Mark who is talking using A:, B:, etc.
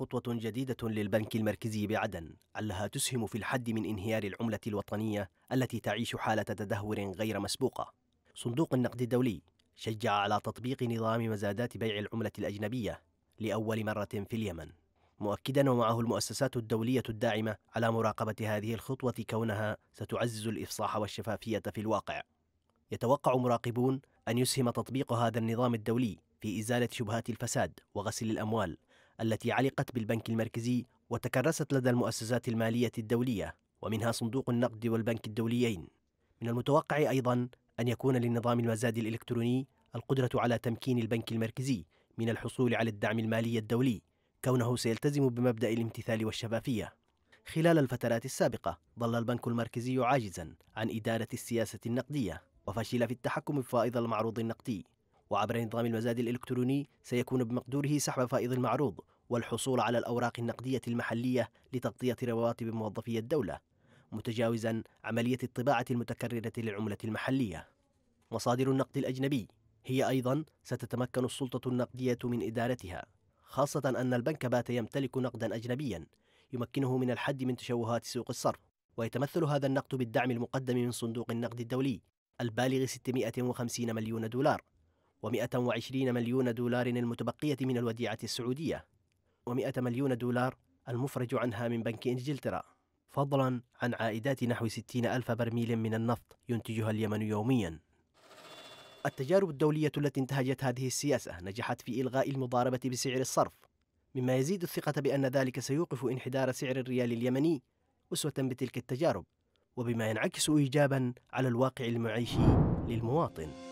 A: خطوة جديدة للبنك المركزي بعدن علها تسهم في الحد من انهيار العملة الوطنية التي تعيش حالة تدهور غير مسبوقة. صندوق النقد الدولي شجع على تطبيق نظام مزادات بيع العملة الأجنبية لأول مرة في اليمن. مؤكدا ومعه المؤسسات الدولية الداعمة على مراقبة هذه الخطوة كونها ستعزز الإفصاح والشفافية في الواقع. يتوقع مراقبون أن يسهم تطبيق هذا النظام الدولي في إزالة شبهات الفساد وغسل الأموال التي علقت بالبنك المركزي وتكرست لدى المؤسسات المالية الدولية ومنها صندوق النقد والبنك الدوليين من المتوقع أيضا أن يكون للنظام المزاد الإلكتروني القدرة على تمكين البنك المركزي من الحصول على الدعم المالي الدولي كونه سيلتزم بمبدأ الامتثال والشفافية خلال الفترات السابقة ظل البنك المركزي عاجزا عن إدارة السياسة النقدية وفشل في التحكم بفائض المعروض النقدي وعبر نظام المزاد الإلكتروني سيكون بمقدوره سحب فائض المعروض والحصول على الأوراق النقدية المحلية لتغطية رواتب موظفي الدولة متجاوزا عملية الطباعة المتكررة للعملة المحلية مصادر النقد الأجنبي هي أيضا ستتمكن السلطة النقدية من إدارتها خاصة أن البنك بات يمتلك نقدا أجنبيا يمكنه من الحد من تشوهات سوق الصرف ويتمثل هذا النقد بالدعم المقدم من صندوق النقد الدولي البالغ 650 مليون دولار و120 مليون دولار المتبقية من الوديعة السعودية و100 مليون دولار المفرج عنها من بنك إنجلترا فضلا عن عائدات نحو 60 ألف برميل من النفط ينتجها اليمن يوميا التجارب الدولية التي انتهجت هذه السياسة نجحت في إلغاء المضاربة بسعر الصرف مما يزيد الثقة بأن ذلك سيوقف انحدار سعر الريال اليمني أسوة بتلك التجارب وبما ينعكس إيجابا على الواقع المعيشي للمواطن